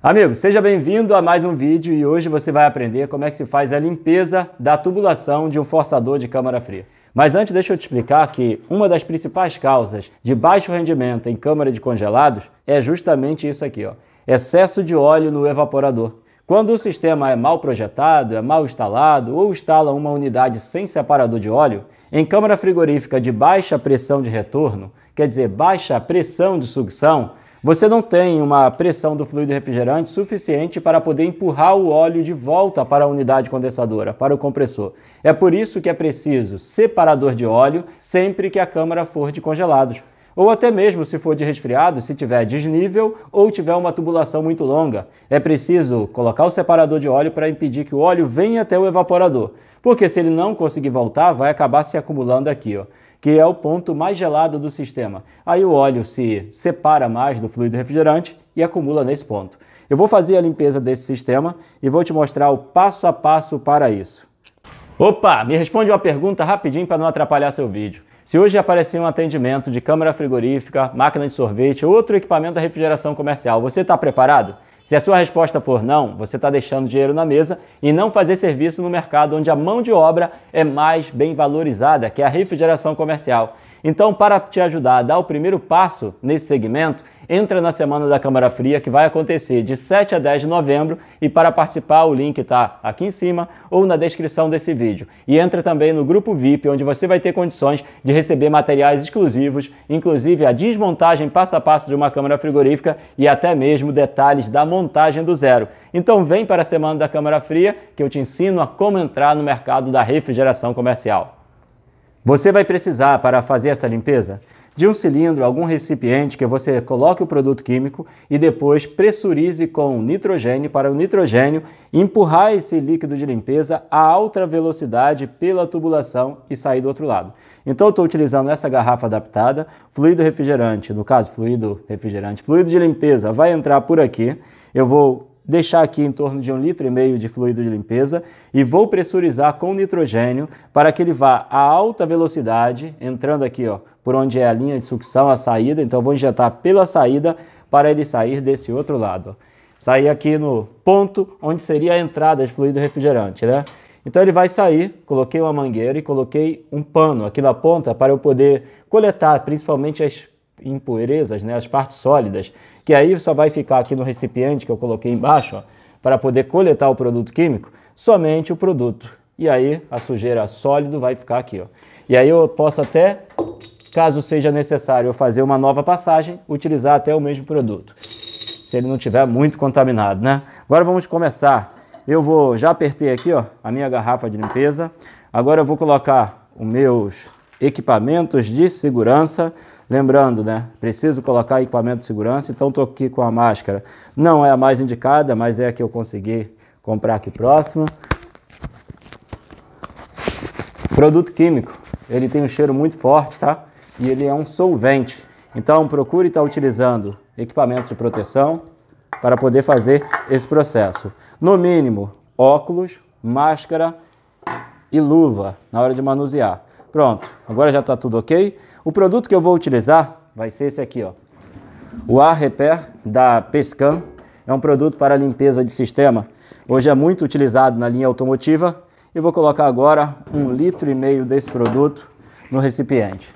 Amigo, seja bem-vindo a mais um vídeo e hoje você vai aprender como é que se faz a limpeza da tubulação de um forçador de câmara fria. Mas antes deixa eu te explicar que uma das principais causas de baixo rendimento em câmara de congelados é justamente isso aqui, ó, excesso de óleo no evaporador. Quando o sistema é mal projetado, é mal instalado ou instala uma unidade sem separador de óleo, em câmara frigorífica de baixa pressão de retorno, quer dizer, baixa pressão de sucção, você não tem uma pressão do fluido refrigerante suficiente para poder empurrar o óleo de volta para a unidade condensadora, para o compressor. É por isso que é preciso separador de óleo sempre que a câmara for de congelados ou até mesmo se for de resfriado, se tiver desnível ou tiver uma tubulação muito longa. É preciso colocar o separador de óleo para impedir que o óleo venha até o evaporador, porque se ele não conseguir voltar, vai acabar se acumulando aqui. Ó que é o ponto mais gelado do sistema. Aí o óleo se separa mais do fluido refrigerante e acumula nesse ponto. Eu vou fazer a limpeza desse sistema e vou te mostrar o passo a passo para isso. Opa, me responde uma pergunta rapidinho para não atrapalhar seu vídeo. Se hoje aparecer um atendimento de câmera frigorífica, máquina de sorvete ou outro equipamento da refrigeração comercial, você está preparado? Se a sua resposta for não, você está deixando dinheiro na mesa e não fazer serviço no mercado onde a mão de obra é mais bem valorizada, que é a refrigeração comercial. Então, para te ajudar a dar o primeiro passo nesse segmento, entra na Semana da Câmara Fria, que vai acontecer de 7 a 10 de novembro, e para participar o link está aqui em cima ou na descrição desse vídeo. E entra também no grupo VIP, onde você vai ter condições de receber materiais exclusivos, inclusive a desmontagem passo a passo de uma câmara frigorífica e até mesmo detalhes da montagem do zero. Então vem para a Semana da Câmara Fria, que eu te ensino a como entrar no mercado da refrigeração comercial. Você vai precisar para fazer essa limpeza de um cilindro, algum recipiente que você coloque o produto químico e depois pressurize com nitrogênio para o nitrogênio empurrar esse líquido de limpeza a alta velocidade pela tubulação e sair do outro lado. Então estou utilizando essa garrafa adaptada, fluido refrigerante, no caso fluido refrigerante, fluido de limpeza vai entrar por aqui. Eu vou deixar aqui em torno de um litro e meio de fluido de limpeza e vou pressurizar com nitrogênio para que ele vá a alta velocidade, entrando aqui ó, por onde é a linha de sucção, a saída, então vou injetar pela saída para ele sair desse outro lado. Sair aqui no ponto onde seria a entrada de fluido refrigerante, né? Então ele vai sair, coloquei uma mangueira e coloquei um pano aqui na ponta para eu poder coletar principalmente as impurezas, né, as partes sólidas que aí só vai ficar aqui no recipiente que eu coloquei embaixo, para poder coletar o produto químico, somente o produto. E aí a sujeira sólido vai ficar aqui, ó. E aí eu posso até, caso seja necessário, fazer uma nova passagem, utilizar até o mesmo produto. Se ele não tiver muito contaminado, né? Agora vamos começar. Eu vou já apertei aqui, ó, a minha garrafa de limpeza. Agora eu vou colocar os meus equipamentos de segurança. Lembrando, né? Preciso colocar equipamento de segurança, então estou aqui com a máscara. Não é a mais indicada, mas é a que eu consegui comprar aqui próximo. Produto químico. Ele tem um cheiro muito forte, tá? E ele é um solvente. Então procure estar tá utilizando equipamento de proteção para poder fazer esse processo. No mínimo, óculos, máscara e luva na hora de manusear. Pronto, agora já está tudo ok. O produto que eu vou utilizar vai ser esse aqui, ó. O Ar Repair da Pescan é um produto para limpeza de sistema. Hoje é muito utilizado na linha automotiva e vou colocar agora um litro e meio desse produto no recipiente.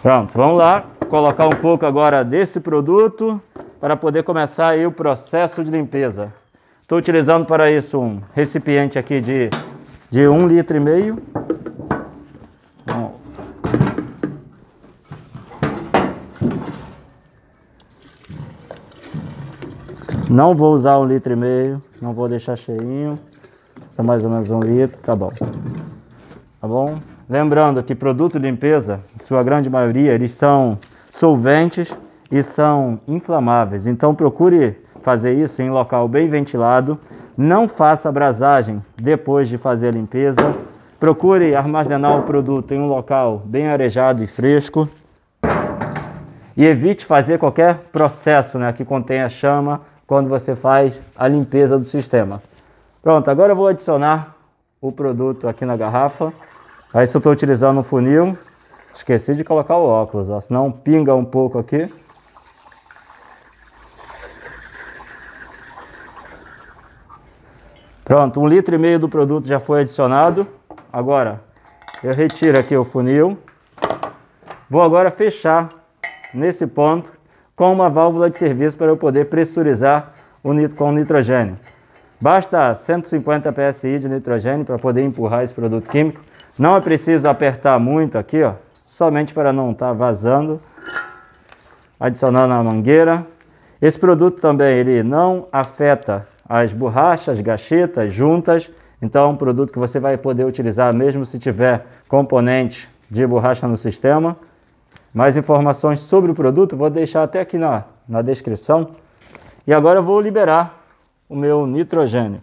Pronto, vamos lá colocar um pouco agora desse produto para poder começar aí o processo de limpeza. Estou utilizando para isso um recipiente aqui de, de um litro e meio. Não vou usar um litro e meio, não vou deixar cheinho. Só mais ou menos um litro, tá bom. Tá bom? Lembrando que produto de limpeza, sua grande maioria, eles são solventes e são inflamáveis. Então procure fazer isso em local bem ventilado. Não faça abrasagem depois de fazer a limpeza. Procure armazenar o produto em um local bem arejado e fresco. E evite fazer qualquer processo né, que contenha chama quando você faz a limpeza do sistema. Pronto, agora eu vou adicionar o produto aqui na garrafa. Aí se eu estou utilizando um funil, esqueci de colocar o óculos, ó, senão pinga um pouco aqui. Pronto, um litro e meio do produto já foi adicionado. Agora, eu retiro aqui o funil. Vou agora fechar nesse ponto com uma válvula de serviço para eu poder pressurizar o nit com nitrogênio. Basta 150 psi de nitrogênio para poder empurrar esse produto químico. Não é preciso apertar muito aqui, ó, somente para não estar tá vazando. Adicionar na mangueira. Esse produto também ele não afeta as borrachas, gachetas, juntas. Então é um produto que você vai poder utilizar mesmo se tiver componente de borracha no sistema. Mais informações sobre o produto vou deixar até aqui na, na descrição. E agora eu vou liberar o meu nitrogênio.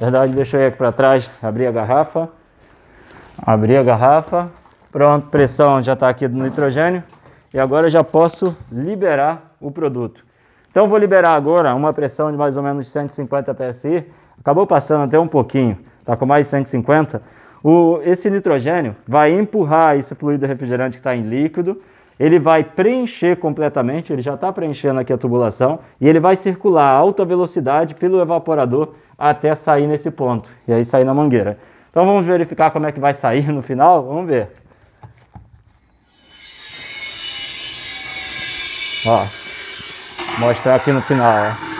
Na verdade, deixei aqui para trás, abri a garrafa. Abri a garrafa. Pronto, pressão já está aqui do nitrogênio. E agora eu já posso liberar o produto. Então vou liberar agora uma pressão de mais ou menos 150 psi. Acabou passando até um pouquinho, está com mais 150. O, esse nitrogênio vai empurrar esse fluido refrigerante que está em líquido ele vai preencher completamente, ele já está preenchendo aqui a tubulação, e ele vai circular a alta velocidade pelo evaporador até sair nesse ponto, e aí sair na mangueira. Então vamos verificar como é que vai sair no final, vamos ver. Ó, mostrar aqui no final, ó.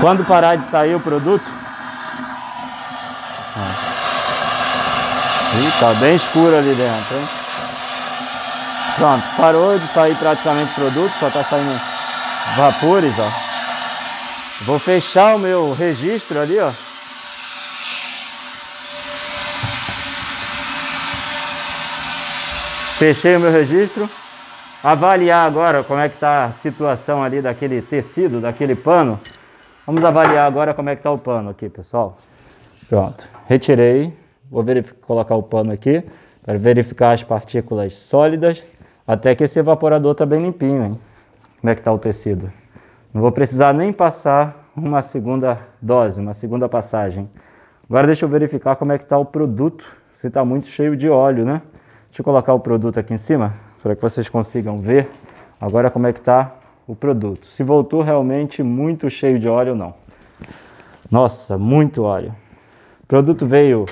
Quando parar de sair o produto, Ih, tá bem escuro ali dentro, hein? Pronto, parou de sair praticamente produto, só tá saindo vapores, ó. Vou fechar o meu registro ali, ó. Fechei o meu registro. Avaliar agora como é que tá a situação ali daquele tecido, daquele pano. Vamos avaliar agora como é que tá o pano aqui, pessoal. Pronto, retirei. Vou colocar o pano aqui para verificar as partículas sólidas até que esse evaporador está bem limpinho. Hein? Como é que está o tecido? Não vou precisar nem passar uma segunda dose, uma segunda passagem. Agora deixa eu verificar como é que está o produto, se está muito cheio de óleo, né? Deixa eu colocar o produto aqui em cima para que vocês consigam ver agora como é que está o produto. Se voltou realmente muito cheio de óleo ou não. Nossa, muito óleo. O produto veio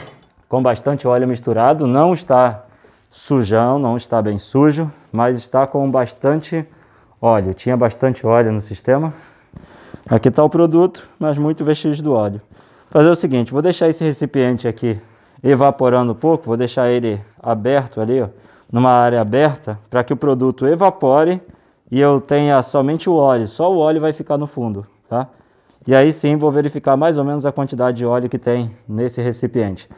com bastante óleo misturado, não está sujão, não está bem sujo, mas está com bastante óleo. Tinha bastante óleo no sistema. Aqui está o produto, mas muito vestígio do óleo. Fazer o seguinte, vou deixar esse recipiente aqui evaporando um pouco, vou deixar ele aberto ali, ó, numa área aberta, para que o produto evapore e eu tenha somente o óleo, só o óleo vai ficar no fundo, tá? E aí sim vou verificar mais ou menos a quantidade de óleo que tem nesse recipiente.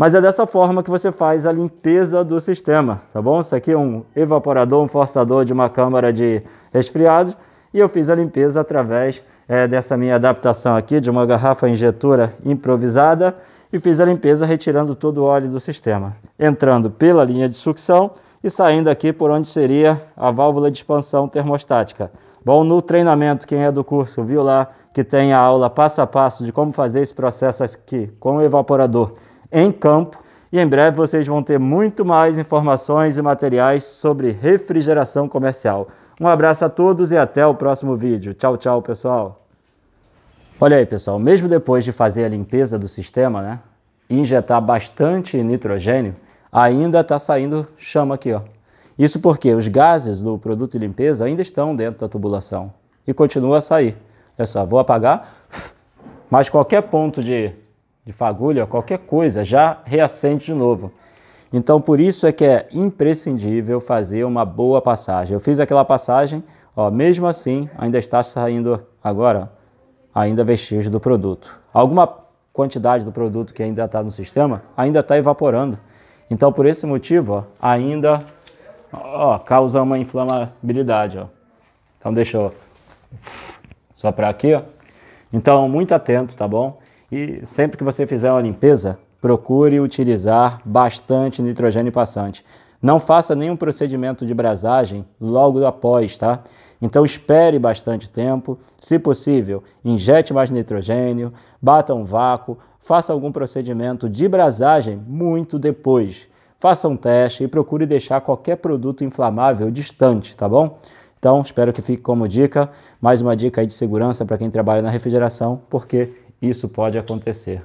Mas é dessa forma que você faz a limpeza do sistema, tá bom? Isso aqui é um evaporador, um forçador de uma câmara de resfriados e eu fiz a limpeza através é, dessa minha adaptação aqui de uma garrafa injetora improvisada e fiz a limpeza retirando todo o óleo do sistema, entrando pela linha de sucção e saindo aqui por onde seria a válvula de expansão termostática. Bom, no treinamento, quem é do curso viu lá que tem a aula passo a passo de como fazer esse processo aqui com o evaporador em campo. E em breve vocês vão ter muito mais informações e materiais sobre refrigeração comercial. Um abraço a todos e até o próximo vídeo. Tchau, tchau, pessoal. Olha aí, pessoal, mesmo depois de fazer a limpeza do sistema, né, e injetar bastante nitrogênio, ainda está saindo chama aqui, ó. Isso porque os gases do produto de limpeza ainda estão dentro da tubulação e continua a sair. É só, vou apagar, mas qualquer ponto de de fagulha, qualquer coisa, já reacende de novo. Então, por isso é que é imprescindível fazer uma boa passagem. Eu fiz aquela passagem, ó, mesmo assim, ainda está saindo agora, ainda vestígio do produto. Alguma quantidade do produto que ainda está no sistema, ainda está evaporando. Então, por esse motivo, ó, ainda ó, causa uma inflamabilidade. Ó. Então, deixa eu soprar aqui. Ó. Então, muito atento, tá bom? E sempre que você fizer uma limpeza, procure utilizar bastante nitrogênio passante. Não faça nenhum procedimento de brasagem logo após, tá? Então espere bastante tempo, se possível, injete mais nitrogênio, bata um vácuo, faça algum procedimento de brasagem muito depois. Faça um teste e procure deixar qualquer produto inflamável distante, tá bom? Então, espero que fique como dica, mais uma dica aí de segurança para quem trabalha na refrigeração, porque isso pode acontecer.